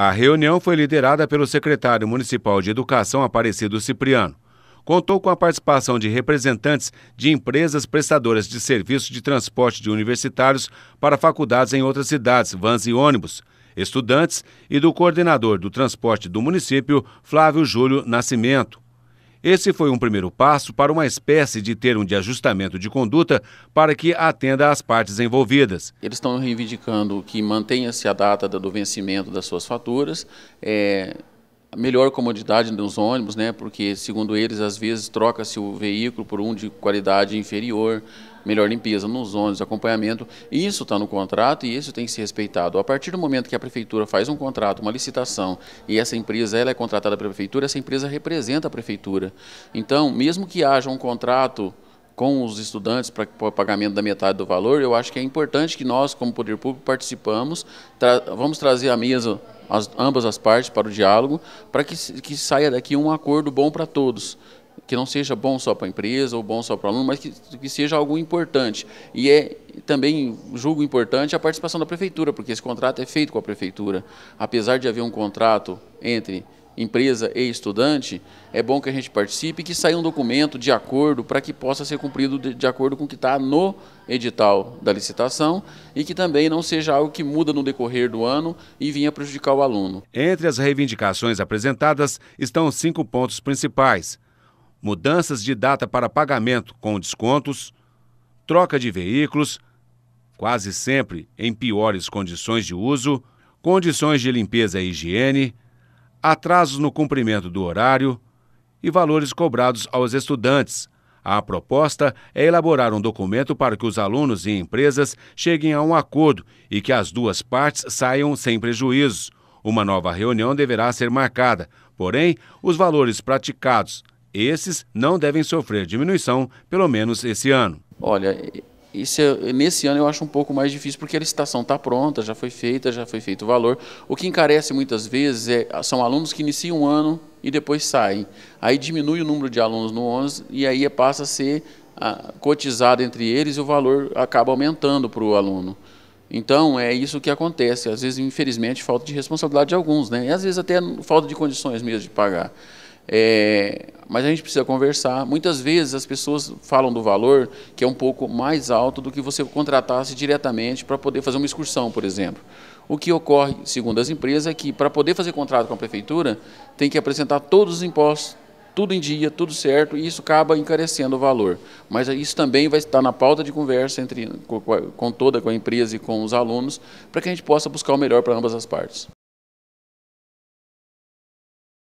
A reunião foi liderada pelo secretário municipal de Educação Aparecido Cipriano. Contou com a participação de representantes de empresas prestadoras de serviço de transporte de universitários para faculdades em outras cidades, vans e ônibus, estudantes e do coordenador do transporte do município, Flávio Júlio Nascimento. Esse foi um primeiro passo para uma espécie de termo de ajustamento de conduta para que atenda às partes envolvidas. Eles estão reivindicando que mantenha-se a data do vencimento das suas faturas, é, melhor comodidade nos ônibus, né, porque, segundo eles, às vezes troca-se o veículo por um de qualidade inferior, melhor limpeza nos ônibus, acompanhamento. Isso está no contrato e isso tem que ser respeitado. A partir do momento que a prefeitura faz um contrato, uma licitação, e essa empresa ela é contratada pela prefeitura, essa empresa representa a prefeitura. Então, mesmo que haja um contrato com os estudantes para o pagamento da metade do valor, eu acho que é importante que nós, como poder público, participamos, tra vamos trazer à mesa as, ambas as partes para o diálogo, para que, que saia daqui um acordo bom para todos que não seja bom só para a empresa ou bom só para o aluno, mas que, que seja algo importante. E é também julgo importante a participação da prefeitura, porque esse contrato é feito com a prefeitura. Apesar de haver um contrato entre empresa e estudante, é bom que a gente participe e que saia um documento de acordo para que possa ser cumprido de, de acordo com o que está no edital da licitação e que também não seja algo que muda no decorrer do ano e vinha prejudicar o aluno. Entre as reivindicações apresentadas estão cinco pontos principais mudanças de data para pagamento com descontos, troca de veículos, quase sempre em piores condições de uso, condições de limpeza e higiene, atrasos no cumprimento do horário e valores cobrados aos estudantes. A proposta é elaborar um documento para que os alunos e empresas cheguem a um acordo e que as duas partes saiam sem prejuízos. Uma nova reunião deverá ser marcada, porém, os valores praticados esses não devem sofrer diminuição, pelo menos esse ano. Olha, esse, nesse ano eu acho um pouco mais difícil, porque a licitação está pronta, já foi feita, já foi feito o valor. O que encarece muitas vezes é, são alunos que iniciam um ano e depois saem. Aí diminui o número de alunos no 11 e aí passa a ser a, ah, cotizado entre eles e o valor acaba aumentando para o aluno. Então, é isso que acontece. Às vezes, infelizmente, falta de responsabilidade de alguns, né? E às vezes até falta de condições mesmo de pagar. É, mas a gente precisa conversar. Muitas vezes as pessoas falam do valor que é um pouco mais alto do que você contratasse diretamente para poder fazer uma excursão, por exemplo. O que ocorre, segundo as empresas, é que para poder fazer contrato com a prefeitura, tem que apresentar todos os impostos, tudo em dia, tudo certo, e isso acaba encarecendo o valor. Mas isso também vai estar na pauta de conversa entre, com toda com a empresa e com os alunos, para que a gente possa buscar o melhor para ambas as partes.